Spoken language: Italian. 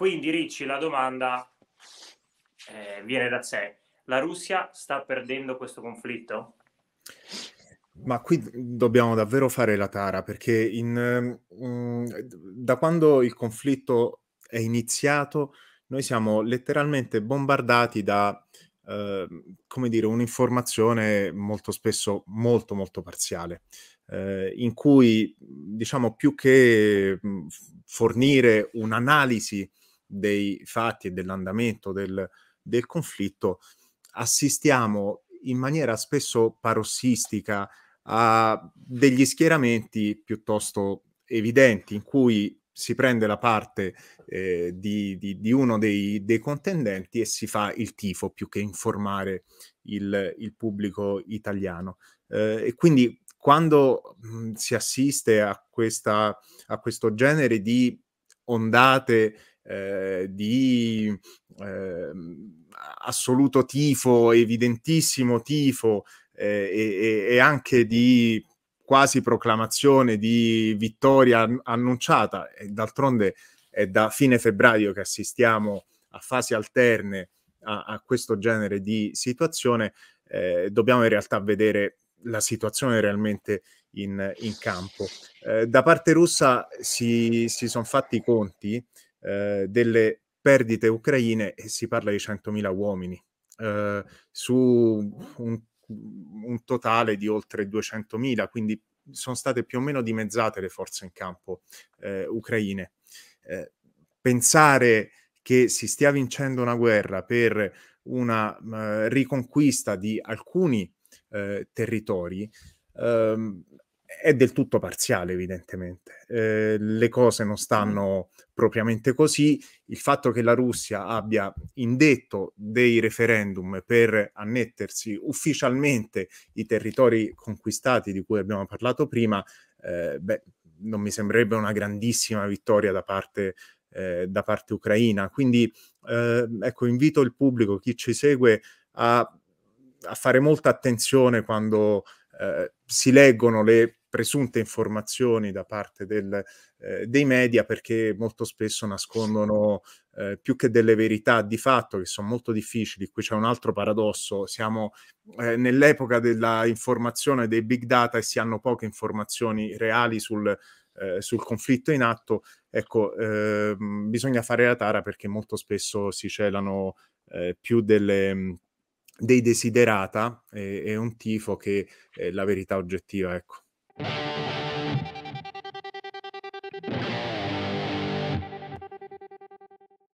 Quindi Ricci, la domanda eh, viene da sé. La Russia sta perdendo questo conflitto? Ma qui dobbiamo davvero fare la tara perché in, mh, mm, da quando il conflitto è iniziato noi siamo letteralmente bombardati da, eh, come dire, un'informazione molto spesso molto molto parziale, eh, in cui diciamo più che mm, fornire un'analisi dei fatti e dell'andamento del, del conflitto, assistiamo in maniera spesso parossistica a degli schieramenti piuttosto evidenti in cui si prende la parte eh, di, di, di, uno dei, dei, contendenti e si fa il tifo più che informare il, il pubblico italiano. Eh, e quindi quando mh, mm, si assiste a, questa, a questo genere di ondate eh, di eh, assoluto tifo, evidentissimo tifo eh, e, e anche di quasi proclamazione di vittoria annunciata. D'altronde è da fine febbraio che assistiamo a fasi alterne a, a questo genere di situazione. Eh, dobbiamo in realtà vedere la situazione realmente in, in campo. Eh, da parte russa si, si sono fatti i conti eh, delle perdite ucraine e si parla di 100.000 uomini eh, su un, un, totale di oltre 200.000, quindi sono state più o meno dimezzate le forze in campo eh, ucraine. Eh, pensare che si stia vincendo una guerra per una uh, riconquista di alcuni uh, territori uh, è del tutto parziale, evidentemente. Eh, le cose non stanno propriamente così. Il fatto che la Russia abbia indetto dei referendum per annettersi ufficialmente i territori conquistati di cui abbiamo parlato prima, eh, beh, non mi sembrerebbe una grandissima vittoria da parte, eh, da parte ucraina. Quindi, eh, ecco, invito il pubblico, chi ci segue, a, a fare molta attenzione quando eh, si leggono le presunte informazioni da parte del, eh, dei media perché molto spesso nascondono eh, più che delle verità di fatto che sono molto difficili. Qui c'è un altro paradosso, siamo eh, nell'epoca dell'informazione dei big data e si hanno poche informazioni reali sul, eh, sul conflitto in atto. Ecco, ehm, bisogna fare la tara perché molto spesso si celano eh, più delle mm, dei desiderata e, e un tifo che è eh, la verità oggettiva, ecco. Thank you.